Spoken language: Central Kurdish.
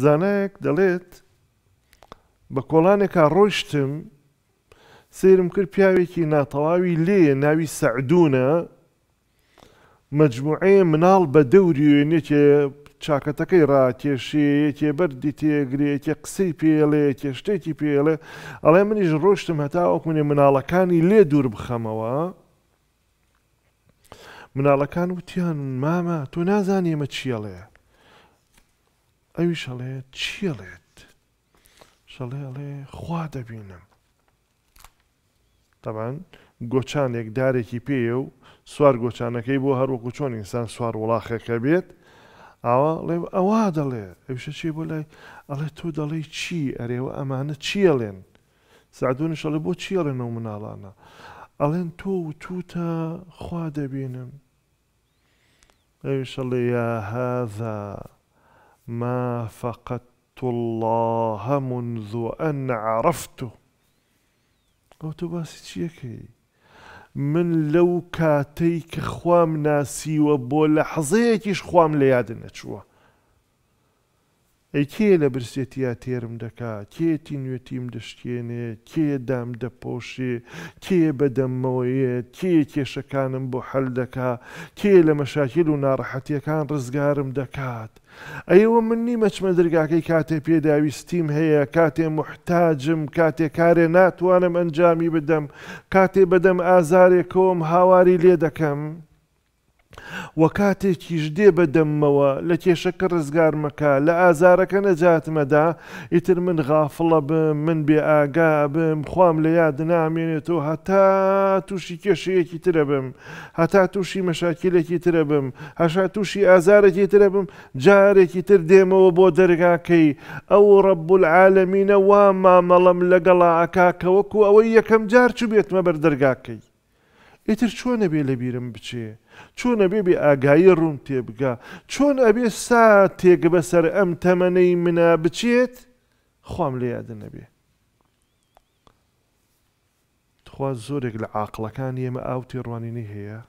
زانایەک دەڵێت بە کۆڵانێکا ڕۆشتم سرم کرد پیاوێکی ناتەواوی لێ ناوی سەعدونە مجموعەیە مناڵ بە دەوری وێنێکێ چاکەتەکەی ڕاتێشێتێ بەردی تێگرێتێ قسەی پێڵێتێ شتێکی پێڵێ ئەڵێ منیش ڕۆشتم هەتا ئۆکمنێ مناڵەکانی لێ دوور بخەمەوە مناڵەکان وتیان مامە تۆ نازانێمە چیەڵەیە ئەویش هەڵێ چیڵێت شەڵێ ئەڵێ خوا دەبینم تەبان گۆچانێک دارێکی پێە و سوار گۆچانەکەی بۆ هەروەکو چۆن ئینسان سوار وڵاخەکە بێت ئاوا لێ ئەوا دەڵێ ئەوشە چی بۆ لای ئەڵێ تۆ دەڵی چی ئەرێوە ئەمانە چیەڵێن سعدونشەڵێ بۆ چیڵێن و مناڵانە ئەڵێن تۆ و توتە خوا دەبینم ئەوشەڵێ یا هەذا ما فقدت الله منذ أن عرفته ئەو تۆ باسی چیەکەی من لەو کاتەی کە خوام ناسیوە بۆ لە حەزەیەکیش خوام لە یادە نەچووە ئەی کێ لە برسێتیا تێرم دەکا کێتی نوێتیم دەشتێنێ کێ دام دەپۆشێ کێ بەدەمەوەیە کێ کێشەکانم بۆ حەل دەکا کێ لە مەشاکیل و ناڕەحەتیەکان ڕزگارم دەکات. ئەیەوە من نیمە چمە دەرگاکەی کاتێ پێداویستیم هەیە کاتێ محتاجم کاتێ کارێ ناتوانم ئەنجامی بدەم کاتێ بەدەم ئازارێکۆم هاواری لێ دەکەم. وە کاتێکیش دێ بەدەمەوە لە کێشەکە ڕزگار مەکە لە ئازارەکە نەجاتمەدا ئیتر من غافڵە بم من بێ ئاگا بم خام لە یاد نامێنێتەوە هەتا تووشی کێشەیەکی ترە بم هەتا تووشی مەشاکیلێکی ترە بم هەشا تووشی ئازارێکی ترە بم جارێکی تر دێمەوە بۆ دەرگاکەی ئەو ڕەبول عاالەمینە وا مامەڵم لەگەڵا ئاکاکەوەکو ئەوەی یەکەم جار چ بێتمە بەردەرگاکەی ئیتر چۆنە بێ لە بیرم بچێ چۆنە بێ بێ ئاگایی ڕوون تێبگا چۆن ئەبێ سا تێک بەسەر ئەم تەمەەی منە بچێت خۆم لە یادە نەبێ خوا زۆرێک لە عاقلەکان ئێمە ئاوتی ڕوانینی هەیە